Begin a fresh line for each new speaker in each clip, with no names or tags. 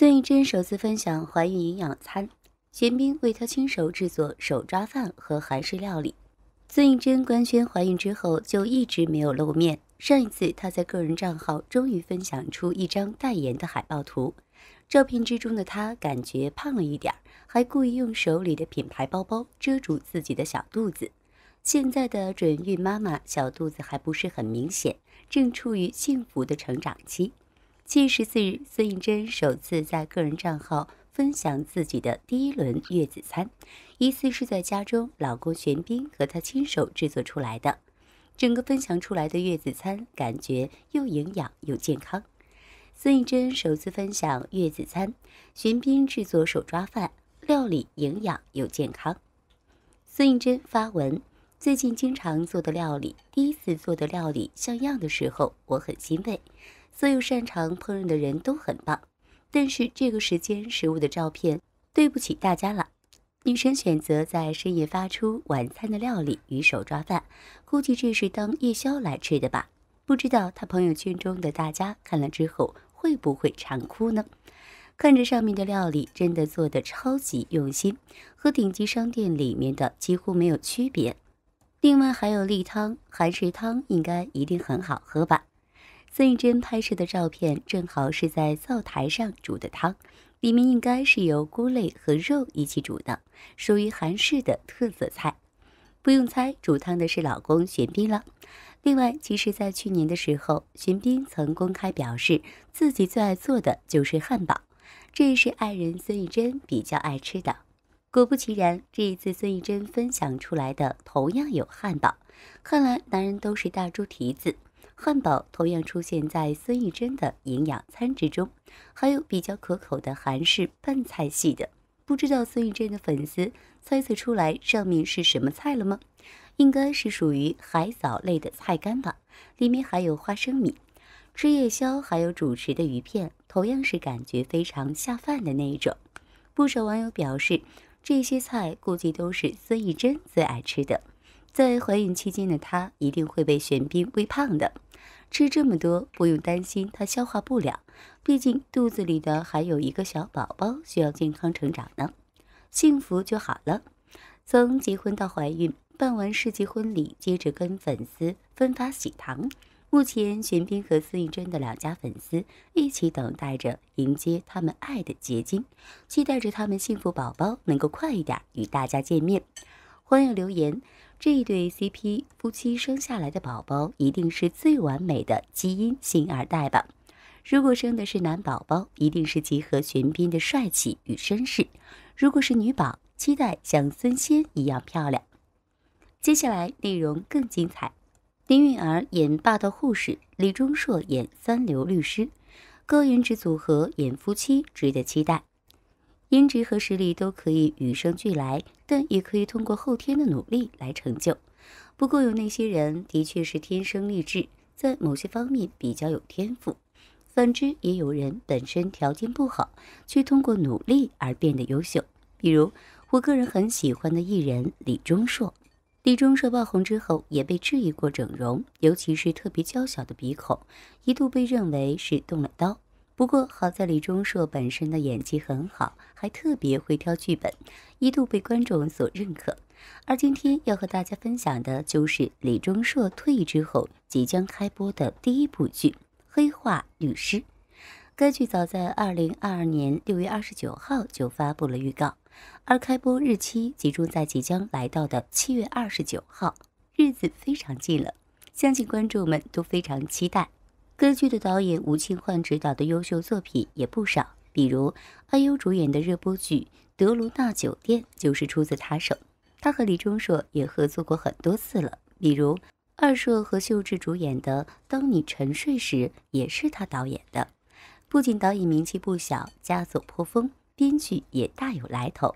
孙艺珍首次分享怀孕营养餐，玄彬为她亲手制作手抓饭和韩式料理。孙艺珍官宣怀孕之后就一直没有露面，上一次她在个人账号终于分享出一张代言的海报图，照片之中的她感觉胖了一点，还故意用手里的品牌包包遮住自己的小肚子。现在的准孕妈妈小肚子还不是很明显，正处于幸福的成长期。七月十四日，孙颖珍首次在个人账号分享自己的第一轮月子餐，疑似是在家中，老公玄彬和他亲手制作出来的。整个分享出来的月子餐感觉又营养又健康。孙颖珍首次分享月子餐，玄彬制作手抓饭，料理营养又健康。孙颖珍发文：最近经常做的料理，第一次做的料理像样的时候，我很欣慰。所有擅长烹饪的人都很棒，但是这个时间食物的照片，对不起大家了。女神选择在深夜发出晚餐的料理与手抓饭，估计这是当夜宵来吃的吧？不知道她朋友圈中的大家看了之后会不会馋哭呢？看着上面的料理，真的做的超级用心，和顶级商店里面的几乎没有区别。另外还有例汤，韩式汤应该一定很好喝吧？孙艺珍拍摄的照片正好是在灶台上煮的汤，里面应该是由菇类和肉一起煮的，属于韩式的特色菜。不用猜，煮汤的是老公玄彬了。另外，其实，在去年的时候，玄彬曾公开表示自己最爱做的就是汉堡，这也是爱人孙艺珍比较爱吃的。果不其然，这一次孙艺珍分享出来的同样有汉堡，看来男人都是大猪蹄子。汉堡同样出现在孙艺珍的营养餐之中，还有比较可口的韩式拌菜系的。不知道孙艺珍的粉丝猜测出来上面是什么菜了吗？应该是属于海藻类的菜干吧，里面还有花生米。吃夜宵还有主食的鱼片，同样是感觉非常下饭的那一种。不少网友表示，这些菜估计都是孙艺珍最爱吃的。在怀孕期间的她一定会被玄彬喂胖的。吃这么多不用担心他消化不了，毕竟肚子里的还有一个小宝宝需要健康成长呢。幸福就好了。从结婚到怀孕，办完世纪婚礼，接着跟粉丝分发喜糖。目前，玄彬和孙艺珍的两家粉丝一起等待着迎接他们爱的结晶，期待着他们幸福宝宝能够快一点与大家见面。欢迎留言。这一对 CP 夫妻生下来的宝宝一定是最完美的基因星二代吧？如果生的是男宝宝，一定是集合玄彬的帅气与绅士；如果是女宝，期待像孙仙一样漂亮。接下来内容更精彩：林允儿演霸道护士，李钟硕演三流律师，高颜值组合演夫妻，值得期待。颜值和实力都可以与生俱来，但也可以通过后天的努力来成就。不过有那些人的确是天生丽质，在某些方面比较有天赋；反之，也有人本身条件不好，却通过努力而变得优秀。比如我个人很喜欢的艺人李钟硕，李钟硕爆红之后也被质疑过整容，尤其是特别娇小的鼻孔，一度被认为是动了刀。不过好在李钟硕本身的演技很好，还特别会挑剧本，一度被观众所认可。而今天要和大家分享的就是李钟硕退役之后即将开播的第一部剧《黑化律师》。该剧早在2022年6月29号就发布了预告，而开播日期集中在即将来到的7月29号，日子非常近了，相信观众们都非常期待。歌剧的导演吴庆焕执导的优秀作品也不少，比如阿优主演的热播剧《德鲁大酒店》就是出自他手。他和李钟硕也合作过很多次了，比如二硕和秀智主演的《当你沉睡时》也是他导演的。不仅导演名气不小，佳作颇丰，编剧也大有来头。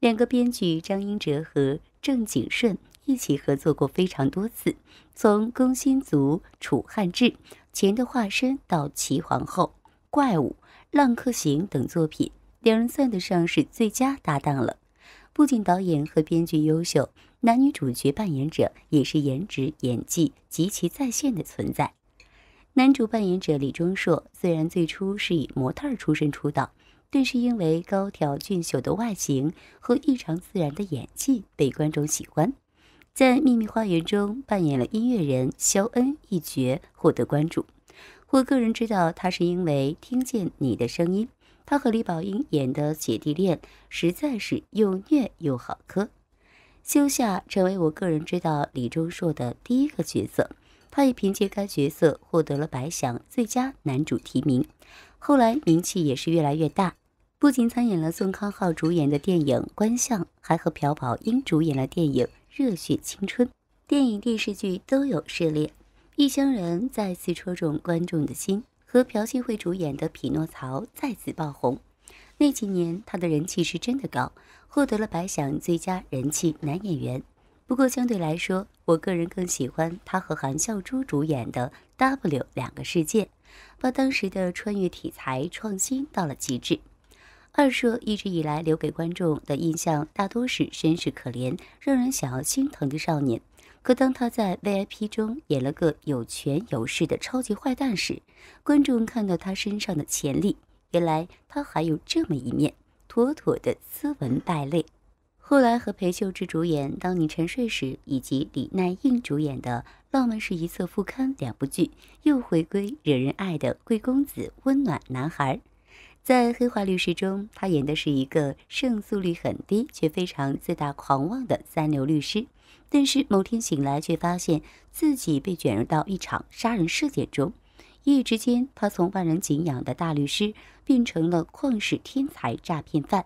两个编剧张英哲和郑景顺一起合作过非常多次，从《工薪族楚汉志》。《钱的化身》到《齐皇后》、《怪物》、《浪客行》等作品，两人算得上是最佳搭档了。不仅导演和编剧优秀，男女主角扮演者也是颜值、演技极其在线的存在。男主扮演者李钟硕，虽然最初是以模特出身出道，但是因为高挑俊秀的外形和异常自然的演技被观众喜欢。在《秘密花园》中扮演了音乐人肖恩一角，获得关注。我个人知道他是因为《听见你的声音》，他和李宝英演的姐弟恋实在是又虐又好磕。休夏成为我个人知道李钟硕的第一个角色，他也凭借该角色获得了白想最佳男主提名。后来名气也是越来越大，不仅参演了宋康昊主演的电影《观象》，还和朴宝英主演了电影。热血青春，电影电视剧都有涉猎，《异乡人》再次戳中观众的心，和朴信惠主演的《匹诺曹》再次爆红。那几年他的人气是真的高，获得了白想最佳人气男演员。不过相对来说，我个人更喜欢他和韩孝珠主演的《W 两个世界》，把当时的穿越题材创新到了极致。二硕一直以来留给观众的印象大多是身世可怜、让人想要心疼的少年。可当他在 VIP 中演了个有权有势的超级坏蛋时，观众看到他身上的潜力。原来他还有这么一面，妥妥的斯文败类。后来和裴秀智主演《当你沉睡时》，以及李奈映主演的《浪漫是一册副刊》两部剧，又回归惹人爱的贵公子、温暖男孩。在《黑化律师》中，他演的是一个胜诉率很低却非常自大狂妄的三流律师。但是某天醒来，却发现自己被卷入到一场杀人事件中。一夜之间，他从万人敬仰的大律师变成了旷世天才诈骗犯。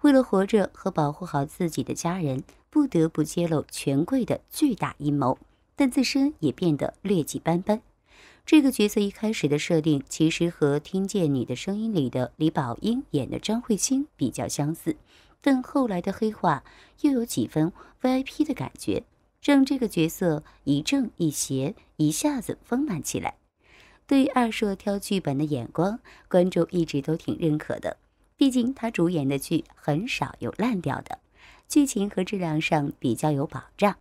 为了活着和保护好自己的家人，不得不揭露权贵的巨大阴谋，但自身也变得劣迹斑斑。这个角色一开始的设定其实和《听见你的声音》里的李宝英演的张慧欣比较相似，但后来的黑化又有几分 VIP 的感觉，让这个角色一正一邪一下子丰满起来。对于二硕挑剧本的眼光，观众一直都挺认可的，毕竟他主演的剧很少有烂掉的，剧情和质量上比较有保障。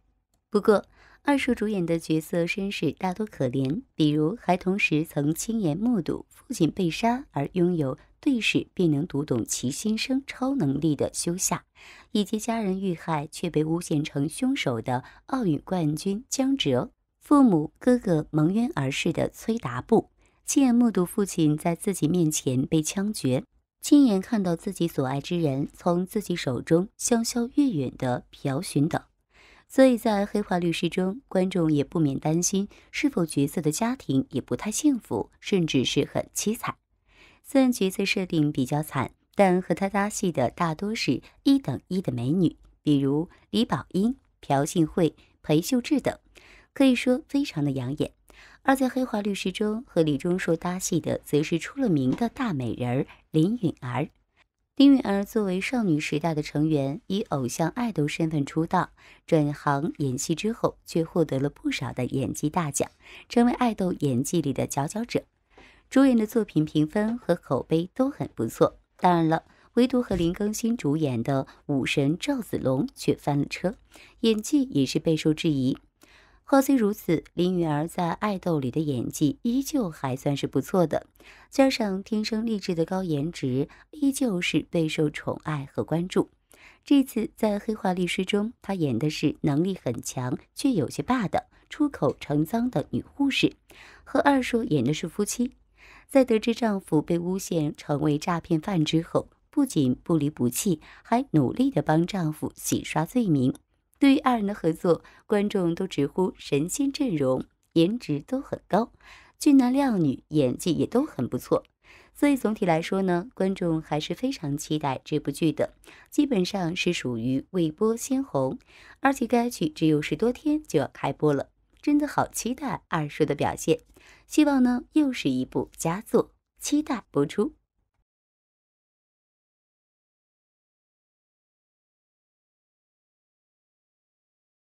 不过，二叔主演的角色身世大多可怜，比如孩童时曾亲眼目睹父亲被杀而拥有对视便能读懂其心声超能力的修夏，以及家人遇害却被诬陷成凶手的奥运冠军江哲，父母哥哥蒙冤而逝的崔达布，亲眼目睹父亲在自己面前被枪决，亲眼看到自己所爱之人从自己手中香消玉殒的朴寻等。所以在《黑化律师》中，观众也不免担心是否角色的家庭也不太幸福，甚至是很凄惨。虽然角色设定比较惨，但和他搭戏的大多是一等一的美女，比如李宝英、朴信惠、裴秀智等，可以说非常的养眼。而在《黑化律师》中和李钟硕搭戏的，则是出了名的大美人儿林允儿。丁允儿作为少女时代的成员，以偶像爱豆身份出道，转行演戏之后，却获得了不少的演技大奖，成为爱豆演技里的佼佼者。主演的作品评分和口碑都很不错。当然了，唯独和林更新主演的《武神赵子龙》却翻了车，演技也是备受质疑。话虽如此，林允儿在《爱豆》里的演技依旧还算是不错的，加上天生丽质的高颜值，依旧是备受宠爱和关注。这次在《黑化律师》中，她演的是能力很强却有些霸道、出口成脏的女护士，和二硕演的是夫妻。在得知丈夫被诬陷成为诈骗犯之后，不仅不离不弃，还努力地帮丈夫洗刷罪名。对于二人的合作，观众都直呼神仙阵容，颜值都很高，俊男靓女，演技也都很不错。所以总体来说呢，观众还是非常期待这部剧的，基本上是属于未播先红。而且该剧只有十多天就要开播了，真的好期待二叔的表现，希望呢又是一部佳作，期待播出。